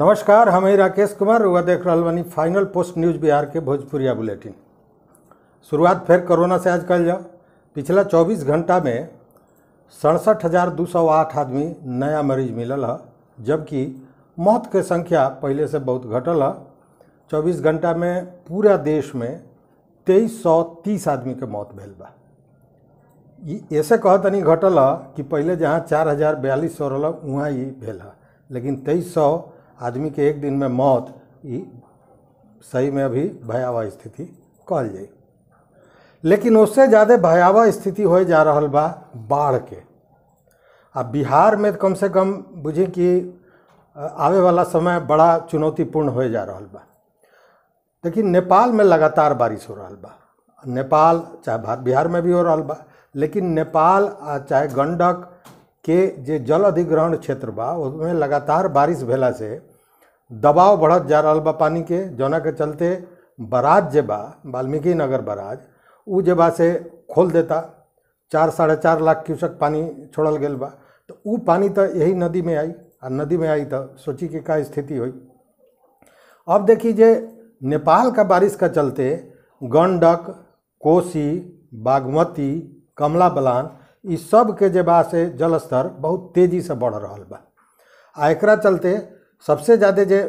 नमस्कार हम राकेश कुमार वह देख रहा बनी फाइनल पोस्ट न्यूज बिहार के भोजपुरिया बुलेटिन शुरुआत फिर कोरोना से आज कल जाओ पिछला 24 घंटा में सड़सठ हज़ार दू सौ आठ आदमी नया मरीज मिलल है जबकि मौत के संख्या पहले से बहुत घटल है चौबीस घंटा में पूरा देश में तेईस सौ तीस आदमी के मौत भेल बा ऐसे कह घटल है कि पहले जहाँ चार हज़ार बयालीस सौ रहा वहाँ ही भेल है लेकिन तेईस सौ आदमी के एक दिन में मौत ही सही में अभी भयावह स्थिति कहल जाए लेकिन उससे ज़्यादा भयावह स्थिति हो जा रहा बा बाढ़ के अब बिहार में तो कम से कम बुझे कि आवे वाला समय बड़ा चुनौतीपूर्ण हो जा रहा बा लेकिन नेपाल में लगातार बारिश हो रहा बा नेपाल चाहे बिहार में भी हो रहा बा लेकिन नेपाल चाहे गंडक के जे जल अधिग्रहण क्षेत्र बा उसमें लगातार बारिश भेला से दबाव बढ़त जा रहा बा पानी के जौना के चलते बराज जे बा वाल्मीकि नगर बराज उ जे बा से खोल देता चार साढ़े चार लाख क्यूसक पानी छोड़ल गया बा तो उ पानी तो यही नदी में आई आ नदी में आई तो सोची कि का स्थिति हुई अब देखी जे नेपाल का बारिश का चलते गंडक कोसी बागमती कमला बलान इस सब के जे बा से जलस्तर बहुत तेज़ी से बढ़ रहा बा आ एक चलते सबसे ज़्यादा जे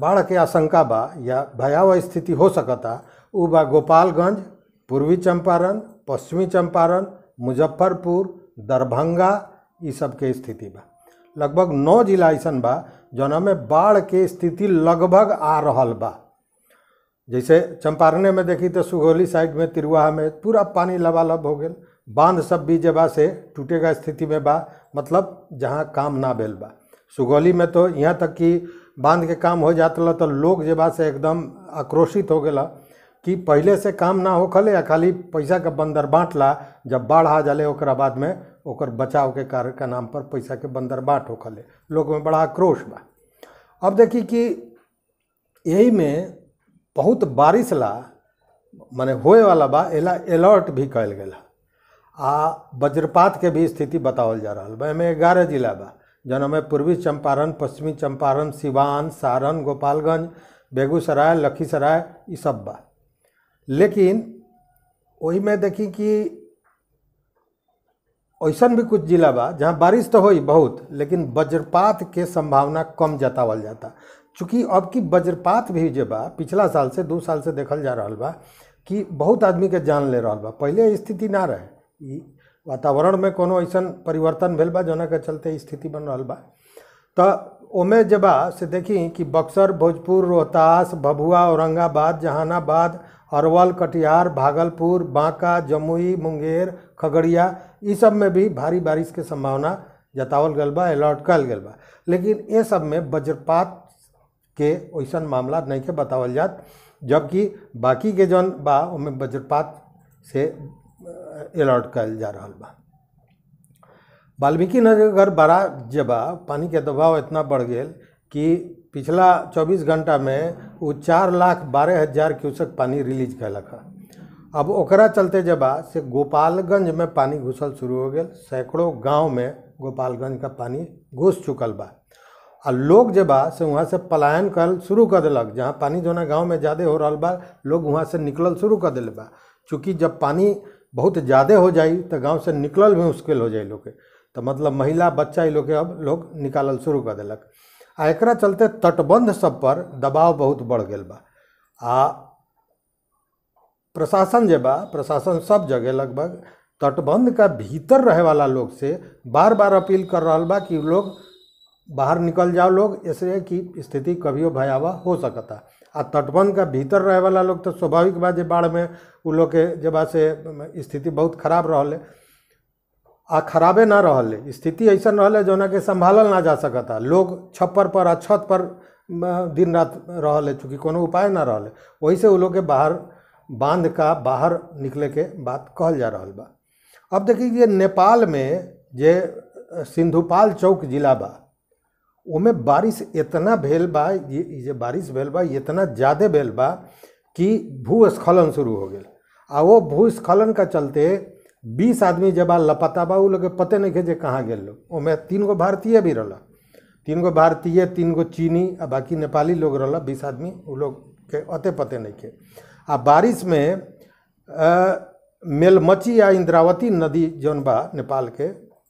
बाढ़ के आशंका बा या भयावह स्थिति हो सकता उ बा गोपालगंज पूर्वी चंपारण पश्चिमी चंपारण मुजफ्फरपुर दरभंगा ये सब के स्थिति बा लगभग नौ जिला ऐसा बा जना में बाढ़ के स्थिति लगभग आ रहा बा जैसे चंपारण में देखी तो सुगौली साइड में तिरुआहा में पूरा पानी लबालब हो गया बांध सब भी जबा से टूटेगा स्थिति में बा मतलब जहाँ काम ना बेल बा सुगौली में तो यहाँ तक कि बांध के काम हो जाता तो लोग जब बात से एकदम आक्रोशित हो गया कि पहले से काम ना हो खले या खाली पैसा के बंदर बांटला जब बाढ़ आ जाले ओकरा बाद में ओकर बचाव के कार्य के नाम पर पैसा के बंदर बाँट हो खले लोग में बड़ा आक्रोश बा अब देखी कि यही में बहुत बारिश ला मान होए वाला बा एला अलर्ट भी कल गया आ वज्रपात के भी स्थिति बतावल जा रहा बा एमें ग्यारह जिला बा जन्म पूर्वी चंपारण पश्चिमी चंपारण सिवान सारण गोपालगंज बेगूसराय लखीसराय ये सब बा लेकिन वही में देखी कि ऐसा भी कुछ जिला बा जहाँ बारिश तो हो बहुत लेकिन वज्रपात के संभावना कम जतावल जाता चूँकि अब की वज्रपात भी जो बा पिछला साल से दू साल से देखल जा रहा बा कि बहुत आदमी के जान ले रहा बा पहले स्थिति ना रहे वातावरण में कोनो ऐसा परिवर्तन भेल बा जोना के चलते स्थिति बन रहा बा तो ओमे जबा से देखी कि बक्सर भोजपुर रोहतास भभुआ औरंगाबाद जहानाबाद अरवल कटिहार भागलपुर बांका जमुई मुंगेर खगड़िया इस सब में भी भारी बारिश के संभावना जतावल गल बा अलर्ट कल गल बा लेकिन ये सब में वज्रपात के वैसा मामला नहीं के बतावल जात जबकि बाकी के जौन बा वज्रपात से अलॉट कल जा रहा बा वाल्मीकि नगर बड़ा जबा पानी के दबाव इतना बढ़ गया कि पिछला 24 घंटा में वो चार लाख बारह हजार क्यूसक पानी रिलीज कैलक है अब ओकरा चलते जबा से गोपालगंज में पानी घुसल शुरू हो गया सैकड़ों गांव में गोपालगंज का पानी घुस चुकल बा आ लोग जब से वहाँ से पलायन कर शुरू कर दिलक जहाँ पानी जोना गाँव में ज़्यादा हो रहा बा लोग वहाँ से निकल शुरू कर दिल बा चूँकि जब पानी बहुत ज़्यादा हो जाए तो गाँव से निकल भी मुश्किल हो जाए लोग तो मतलब महिला बच्चा लोग अब लोग निकाल शुरू कर दिलक आ एक चलते तटबंध सब पर दबाव बहुत बढ़ गया बा आ प्रशासन जे बा प्रशासन सब जगह लगभग तटबंध का भीतर रहे वाला लोग से बार बार अपील कर रहा बा कि लोग बाहर निकल जाओ लोग इसलिए कि स्थिति कभी भयावह हो सकता आ तटबंध का भीतर रहे वाला लोग तो स्वाभाविक बात बाढ़ में उ लोग के जब से स्थिति बहुत खराब रहा आ खराबे ना रहा स्थिति ऐसा रहा जौना के संभालल ना जा सकता लोग छप्पर पर आ छत पर दिन रात रहा चूँकि कोनो उपाय ना रहा वही से उ लोग के बाहर बांध का बाहर निकले के बात कहल जा रहा बा अब देखिए नेपाल में जे सिंधुपाल चौक जिला बा ओमे बारिश इतना भेल बा ये बारिश भेल बा इतना ज़्यादा भेल बा कि भूस्खलन शुरू हो गए आ वो भूस्खलन का चलते बीस आदमी जब आ लपता बा लोग पते नहीं खेजे कहाँ गए लोग ओमे तीन गो भारतीय भी रहा तीन गो भारतीय तीन गो चीनी आ बाकी नेपाली लोग रहा बीस आदमी उ लोग के अते पते नहीं खे आ बारिश में मेलमची या इंद्रावती नदी जौन बा नेपाल के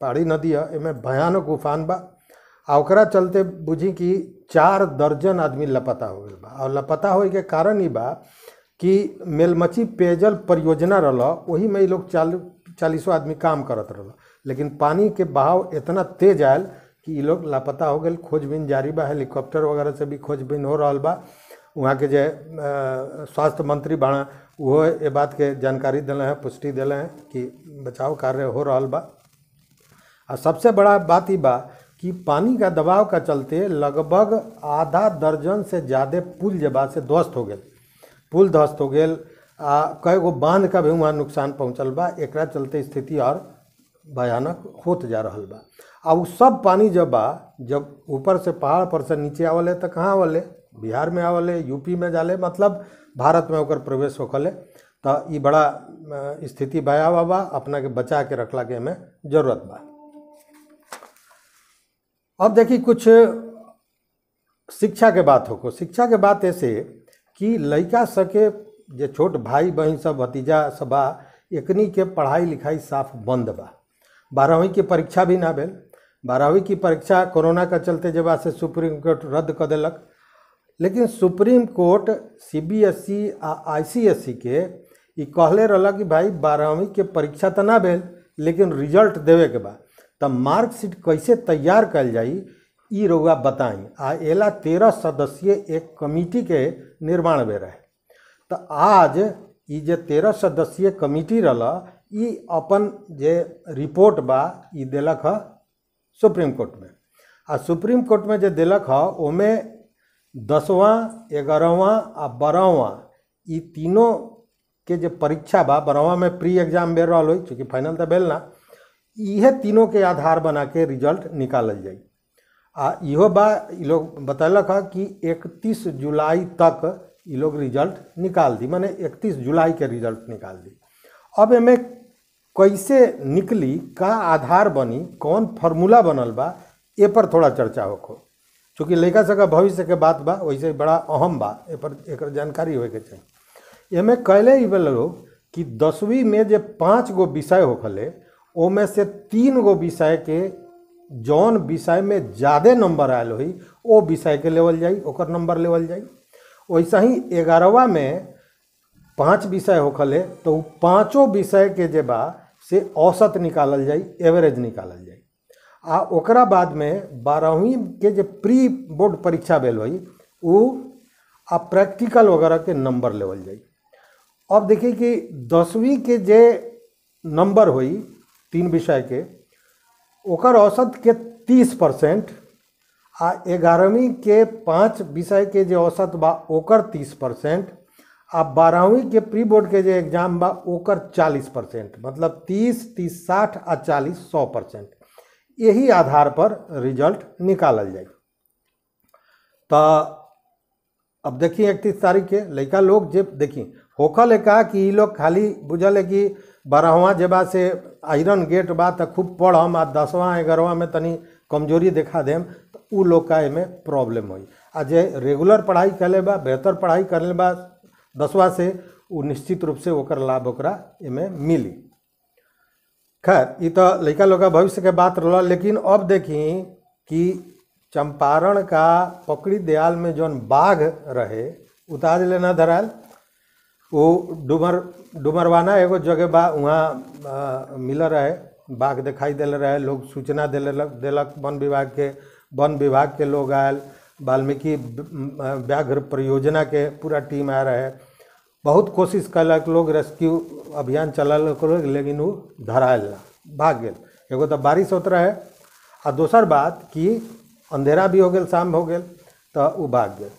पहाड़ी नदी है इमें भयानक उफान बा आकरा चलते बुझी कि चार दर्जन आदमी लपता हो गए बा और लपता हो के कारण ही बा कि मेलमची पेयजल परियोजना रल वही में लोग चाल चालीसों आदमी काम करत रह लेकिन पानी के बहाव इतना तेज आयल कि ये लोग लापता हो गए खोजबीन जारी बा हेलीकॉप्टर वगैरह से भी खोजबीन हो रहा बा वहाँ के जे स्वास्थ्य मंत्री बाड़ा वो ये बात के जानकारी दिल हैं पुष्टि दिल हैं कि बचाव कार्य हो रहा बा और सबसे बड़ा बात ही बा कि पानी का दबाव का चलते लगभग आधा दर्जन से ज़्यादा पुल जबा से ध्वस्त हो गए पुल ध्वस्त हो गए कई गो बांध का भी वहाँ नुकसान पहुँचल बा एक चलते स्थिति और भयानक होत जा रहा बा आ वो सब पानी जब बा जब ऊपर से पहाड़ पर से नीचे आवल है तो कहाँ आवल है बिहार में आवल है यूपी में जाले मतलब भारत में होकर प्रवेश होकर है तो बड़ा स्थिति भयावह बा अपना के बचा के रखला के हमें जरूरत बा अब देखिए कुछ शिक्षा के बात हो को शिक्षा के बात ऐसे कि लड़का सके जो छोट भाई बहन सब भतीजा सब एकनी के पढ़ाई लिखाई साफ बंद बा बारहवीं की परीक्षा भी ना भेल बारहवीं की परीक्षा कोरोना का चलते जब से सुप्रीम कोर्ट रद्द कर दिलक लेकिन supreme court C B S आ आई सी एस के ई कहले रहा कि भाई बारहवीं के परीक्षा तो ना भेल लेकिन रिजल्ट देवे के बाद तो मार्कशीट कैसे तैयार कल जाए इ रउआ बताई आ एला तेरह सदस्यीय एक कमिटी के निर्माण में रहे तो आज ये तेरह सदस्यीय कमिटी रहा अपन जे रिपोर्ट बा दिलक ह सुप्रीम कोर्ट में आ सुप्रीम कोर्ट में जो दिलक में दसवां दसवा ग्यारहवा आ बारहवा तीनों के जो परीक्षा बा बारहवा में प्री एग्जाम बेर रहा चूँकि फाइनल तो ना यह तीनों के आधार बना के रिजल्ट निकालल जाए आ इहो बा लोग बतलक है कि इकतीस जुलाई तक ये लोग रिजल्ट निकाल दी मैंने इकतीस जुलाई के रिजल्ट निकाल दी अब एमे कैसे निकली का आधार बनी कौन फॉर्मूला बनल बा ए पर थोड़ा चर्चा हो चूँकि लड़का सबका भविष्य के बात बा वैसे बड़ा अहम बा पर एक जानकारी होके चाहिए एमे कैले लोग कि दसवीं में जो पाँच गो विषय है में से तीन गो विषय के जौन विषय में ज़्यादा नंबर आयल हुई वो विषय के लेवल जाई ओकर नंबर लेवल जाई वैसा ही ग्यारहवा में पाँच विषय है तो पांचों पाँचों विषय के जे बा से औसत निकालल जाई एवरेज निकालल जाई आ ओकरा बाद में बारहवीं के जे प्री बोर्ड परीक्षा भेल हुई उ आ प्रैक्टिकल वगैरह के नंबर लेवल जाई अब देखिए कि दसवीं के जे नंबर हुई तीन विषय के ओकर औसत के तीस परसेंट आ एगारहवीं के पाँच विषय के जो औसत बा ओकर तीस परसेंट आ बारहवीं के प्री बोर्ड के जो एग्जाम बा ओकर चालीस परसेंट मतलब तीस तीस साठ आ चालीस सौ परसेंट यही आधार पर रिजल्ट निकालल जाए तो अब देखिए इकतीस तारीख के लड़का लोग जब देखिए होखल का कि लोग खाली बुझल है कि बारहवा जेबा से आयरन गेट बा तो खूब पढ़म आ दसवा ग्यारहवा में तनी कमजोरी देखा देम तो उ लोग का एमें प्रॉब्लम हो आ जे रेगुलर पढ़ाई करे बा बेहतर पढ़ाई ले बा दसवा से उ निश्चित रूप से ओकर लाभ ओकरा एमें मिली खैर इ तो लड़का लोग का भविष्य के बात रहा लेकिन अब देखी कि चंपारण का पकड़ी दयाल में जौन बाघ रहे उतार लेना धराल वो डुमर डुमरवाना एगो जगह बा वहाँ मिल रहे बाघ दिखाई दिल रहे लोग सूचना दिल दिलक वन विभाग के वन विभाग के लोग आयल वाल्मीकि व्याघ्र परियोजना के पूरा टीम आ रहे बहुत कोशिश कलक लोग रेस्क्यू अभियान चल लेकिन वो धराएल भाग गए एगो तो बारिश होते रहे आ दोसर बात कि अंधेरा भी हो गया शाम हो गया तो वो भाग गए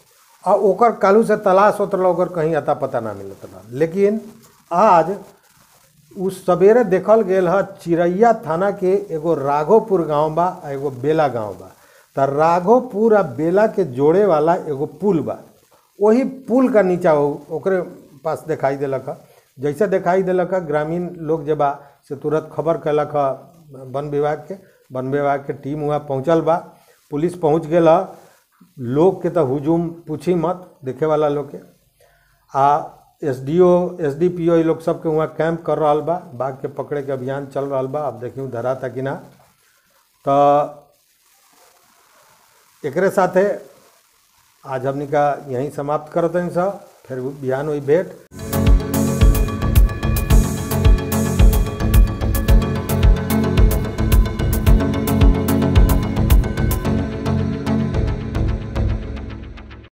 आकर कलू कालू से तलाश होते रहा कहीं अता पता ना मिलत रहा लेकिन आज उस सवेरे देखल गेल है चिड़ैया थाना के एगो राघोपुर गांव बा एगो बेला गांव बा तो राघोपुर आ बेला के जोड़े वाला एगो पुल बा वही पुल का नीचा हो ओकरे पास दिखाई दिलक जैसे दिखाई दिलक ग्रामीण लोग जब बा से तुरंत खबर है वन विभाग के वन विभाग के टीम वहाँ पहुँचल बा पुलिस पहुँच गया लोग के तो हुजूम पूछी मत देखे वाला लोग के आ S D O S D P O ये लोग सबके वहाँ कैंप कर रहा बा बाघ के पकड़े के अभियान चल रहा बा अब देखियो धरा था कि ना तो एक साथे आज हमने का यहीं समाप्त करते हैं सर फिर बिहान हुई भेंट